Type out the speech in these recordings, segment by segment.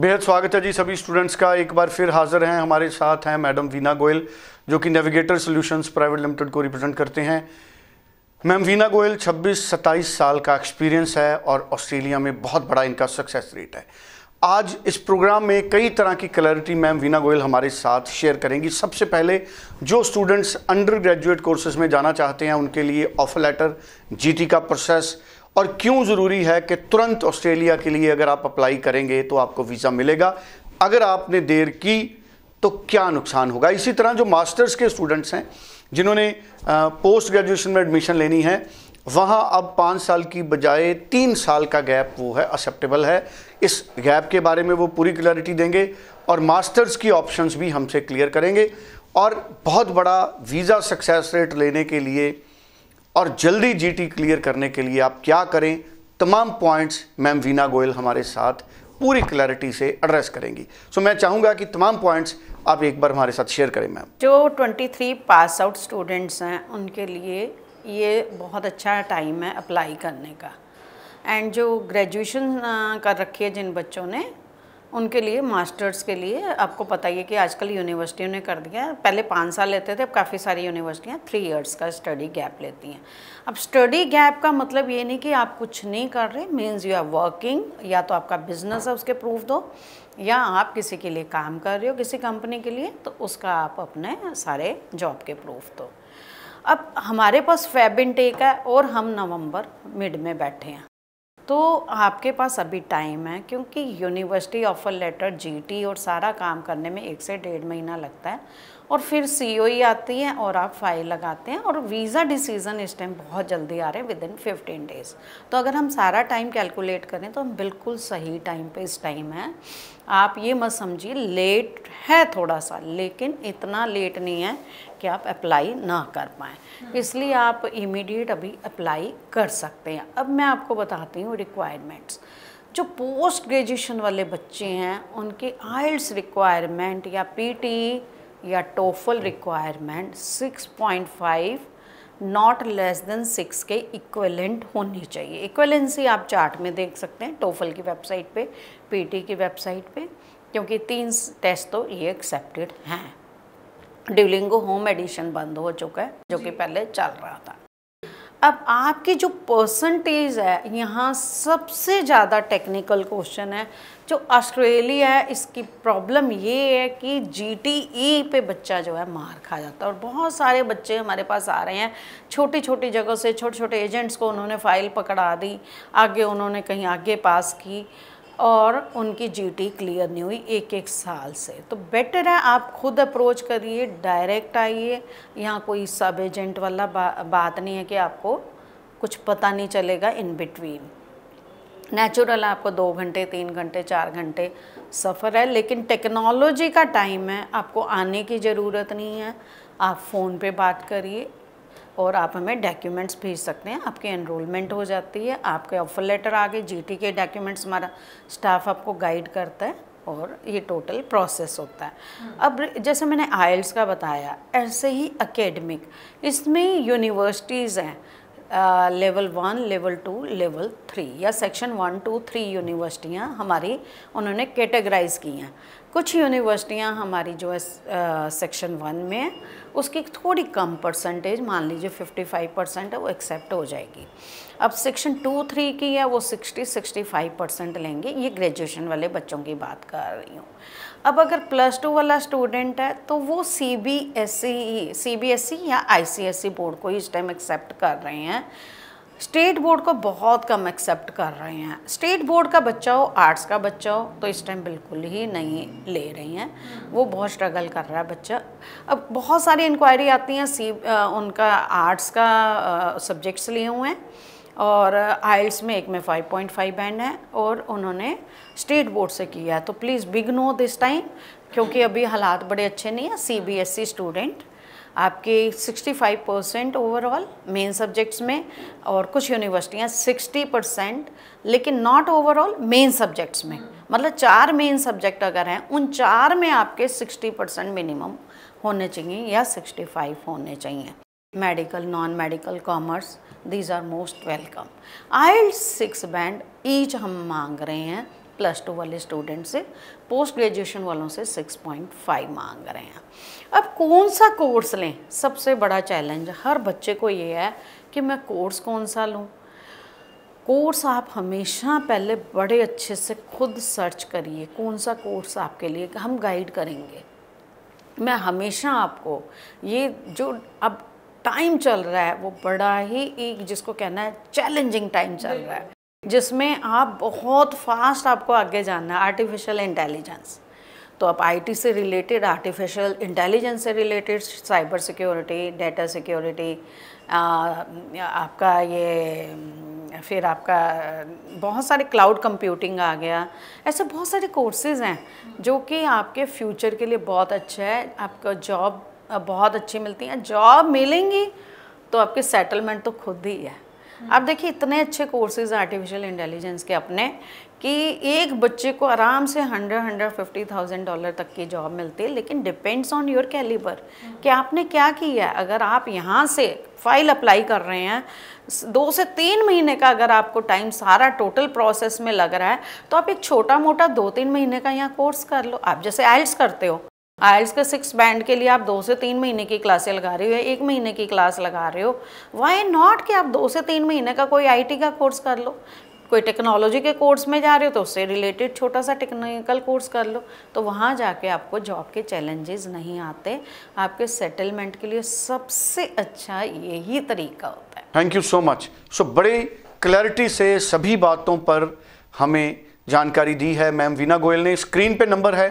बेहद स्वागत है जी सभी स्टूडेंट्स का एक बार फिर हाजिर हैं हमारे साथ हैं मैडम वीना गोयल जो कि नेविगेटर सॉल्यूशंस प्राइवेट लिमिटेड को रिप्रेजेंट करते हैं मैम वीना गोयल 26-27 साल का एक्सपीरियंस है और ऑस्ट्रेलिया में बहुत बड़ा इनका सक्सेस रेट है आज इस प्रोग्राम में कई तरह की क्लैरिटी मैम वीना गोयल हमारे साथ शेयर करेंगी सबसे पहले जो स्टूडेंट्स अंडर ग्रेजुएट कोर्सेज में जाना चाहते हैं उनके लिए ऑफर लेटर जीटी का प्रोसेस और क्यों ज़रूरी है कि तुरंत ऑस्ट्रेलिया के लिए अगर आप अप्लाई करेंगे तो आपको वीज़ा मिलेगा अगर आपने देर की तो क्या नुकसान होगा इसी तरह जो मास्टर्स के स्टूडेंट्स हैं जिन्होंने पोस्ट ग्रेजुएशन में एडमिशन लेनी है वहाँ अब पाँच साल की बजाय तीन साल का गैप वो है एक्सेप्टेबल है इस गैप के बारे में वो पूरी क्लैरिटी देंगे और मास्टर्स की ऑप्शंस भी हमसे क्लियर करेंगे और बहुत बड़ा वीज़ा सक्सेस रेट लेने के लिए और जल्दी जीटी क्लियर करने के लिए आप क्या करें तमाम पॉइंट्स मैम वीना गोयल हमारे साथ पूरी क्लैरिटी से एड्रेस करेंगी सो so, मैं चाहूँगा कि तमाम पॉइंट्स आप एक बार हमारे साथ शेयर करें मैम जो 23 पास आउट स्टूडेंट्स हैं उनके लिए ये बहुत अच्छा टाइम है अप्लाई करने का एंड जो ग्रेजुएशन कर रखी है जिन बच्चों ने उनके लिए मास्टर्स के लिए आपको पता ही है कि आजकल यूनिवर्सिटियों ने कर दिया है पहले पाँच साल लेते थे अब काफ़ी सारी यूनिवर्सिटियाँ थ्री इयर्स का स्टडी गैप लेती हैं अब स्टडी गैप का मतलब ये नहीं कि आप कुछ नहीं कर रहे मीन्स यू आर वर्किंग या तो आपका बिजनेस है उसके प्रूफ दो या आप किसी के लिए काम कर रहे हो किसी कंपनी के लिए तो उसका आप अपने सारे जॉब के प्रूफ दो अब हमारे पास फैब टेक है और हम नवंबर मिड में बैठे हैं तो आपके पास अभी टाइम है क्योंकि यूनिवर्सिटी ऑफर लेटर जीटी और सारा काम करने में एक से डेढ़ महीना लगता है और फिर सीओई e आती है और आप फाइल लगाते हैं और वीज़ा डिसीज़न इस टाइम बहुत जल्दी आ रहे हैं विद इन फिफ्टीन डेज़ तो अगर हम सारा टाइम कैलकुलेट करें तो हम बिल्कुल सही टाइम पे इस टाइम है आप ये मत समझिए लेट है थोड़ा सा लेकिन इतना लेट नहीं है कि आप अप्लाई ना कर पाएँ इसलिए आप इमीडिएट अभी अप्लाई कर सकते हैं अब मैं आपको बताती हूँ रिक्वायरमेंट्स जो पोस्ट ग्रेजुएशन वाले बच्चे हैं उनके आइल्स रिक्वायरमेंट या पीटी या TOEFL requirement 6.5 not less than six के इक्वलेंट होनी चाहिए इक्वलेंसी आप चार्ट में देख सकते हैं टोफल की वेबसाइट पे पीटी की वेबसाइट पे क्योंकि तीन टेस्ट तो ये एक्सेप्टेड हैं ड्यूलिंगो होम एडिशन बंद हो चुका है जो कि पहले चल रहा था अब आपकी जो परसेंटेज है यहाँ सबसे ज़्यादा टेक्निकल क्वेश्चन है जो ऑस्ट्रेलिया है इसकी प्रॉब्लम ये है कि जीटीई e पे बच्चा जो है मार खा जाता है और बहुत सारे बच्चे हमारे पास आ रहे हैं छोटी छोटी जगह से छोटे छोटे एजेंट्स को उन्होंने फ़ाइल पकड़ा दी आगे उन्होंने कहीं आगे पास की और उनकी ड्यूटी क्लियर नहीं हुई एक एक साल से तो बेटर है आप खुद अप्रोच करिए डायरेक्ट आइए यहाँ कोई सब एजेंट वाला बा, बात नहीं है कि आपको कुछ पता नहीं चलेगा इन बिटवीन नेचुरल आपको दो घंटे तीन घंटे चार घंटे सफ़र है लेकिन टेक्नोलॉजी का टाइम है आपको आने की ज़रूरत नहीं है आप फ़ोन पे बात करिए और आप हमें डॉक्यूमेंट्स भेज सकते हैं आपकी एनरोलमेंट हो जाती है आपके ऑफर लेटर आ गए जी के डॉक्यूमेंट्स हमारा स्टाफ आपको गाइड करता है और ये टोटल प्रोसेस होता है हम्म। अब जैसे मैंने आयल्स का बताया ऐसे ही अकेडमिक इसमें यूनिवर्सिटीज़ हैं level one level two level three या सेक्शन वन टू थ्री यूनिवर्सिटियाँ हमारी उन्होंने कैटेगराइज की हैं कुछ यूनिवर्सिटियाँ हमारी जो है सेक्शन वन में है उसकी थोड़ी कम परसेंटेज मान लीजिए 55 परसेंट है वो एक्सेप्ट हो जाएगी अब सेक्शन टू थ्री की है वो 60 65 परसेंट लेंगे ये ग्रेजुएशन वाले बच्चों की बात कर रही हूँ अब अगर प्लस टू वाला स्टूडेंट है तो वो C B S E C B S E या I C S E board को ही इस टाइम एक्सेप्ट कर रहे हैं स्टेट बोर्ड को बहुत कम एक्सेप्ट कर रहे हैं स्टेट बोर्ड का बच्चा हो आर्ट्स का बच्चा हो तो इस टाइम बिल्कुल ही नहीं ले रही हैं वो बहुत स्ट्रगल कर रहा है बच्चा अब बहुत सारी इंक्वायरी आती हैं सी आ, उनका आर्ट्स का सब्जेक्ट्स लिए हुए हैं और आइल्स में एक में 5.5 बैंड है और उन्होंने स्टेट बोर्ड से किया है तो please big no this time क्योंकि अभी हालात बड़े अच्छे नहीं हैं सी स्टूडेंट आपके 65 परसेंट ओवरऑल मेन सब्जेक्ट्स में और कुछ यूनिवर्सिटियाँ 60 परसेंट लेकिन नॉट ओवरऑल मेन सब्जेक्ट्स में मतलब चार मेन सब्जेक्ट अगर हैं उन चार में आपके 60 परसेंट मिनिमम होने चाहिए या 65 होने चाहिए medical non medical commerce these are most welcome I six band each हम मांग रहे हैं प्लस टू वाले स्टूडेंट से पोस्ट ग्रेजुएशन वालों से 6.5 मांग रहे हैं अब कौन सा कोर्स लें सबसे बड़ा चैलेंज हर बच्चे को ये है कि मैं कोर्स कौन सा लूँ कोर्स आप हमेशा पहले बड़े अच्छे से खुद सर्च करिए कौन सा कोर्स आपके लिए हम गाइड करेंगे मैं हमेशा आपको ये जो अब टाइम चल रहा है वो बड़ा ही एक जिसको कहना है चैलेंजिंग टाइम चल रहा है जिसमें आप बहुत फास्ट आपको आगे जाना है आर्टिफिशियल इंटेलिजेंस तो आप आईटी से रिलेटेड आर्टिफिशियल इंटेलिजेंस से related cyber security data security आपका ये फिर आपका बहुत सारे क्लाउड कंप्यूटिंग आ गया ऐसे बहुत सारे कोर्सेज हैं जो कि आपके फ्यूचर के लिए बहुत अच्छा है आपका जॉब बहुत अच्छी मिलती है जॉब मिलेंगी तो आपकी सेटलमेंट तो खुद ही है आप देखिए इतने अच्छे कोर्सेज आर्टिफिशियल इंटेलिजेंस के अपने कि एक बच्चे को आराम से hundred hundred fifty thousand dollar तक की जॉब मिलती है लेकिन डिपेंड्स ऑन योर कैलिबर कि आपने क्या किया है अगर आप यहाँ से फाइल अप्लाई कर रहे हैं दो से तीन महीने का अगर आपको टाइम सारा टोटल प्रोसेस में लग रहा है तो आप एक छोटा मोटा दो तीन महीने का यहाँ कोर्स कर लो आप जैसे आइल्स करते हो आयल्स के सिक्स बैंड के लिए आप दो से तीन महीने की क्लासें लगा रहे हो या एक महीने की क्लास लगा रहे हो वाई नॉट कि आप दो से तीन महीने का कोई आईटी का कोर्स कर लो कोई टेक्नोलॉजी के कोर्स में जा रहे हो तो उससे रिलेटेड छोटा सा टेक्निकल कोर्स कर लो तो वहाँ जाके आपको जॉब के चैलेंजेस नहीं आते आपके सेटलमेंट के लिए सबसे अच्छा यही तरीका होता है thank you so much so बड़े क्लैरिटी से सभी बातों पर हमें जानकारी दी है मैम वीना गोयल ने स्क्रीन पे नंबर है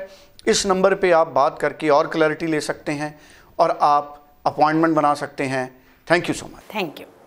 इस नंबर पे आप बात करके और क्लैरिटी ले सकते हैं और आप अपॉइंटमेंट बना सकते हैं thank you so much thank you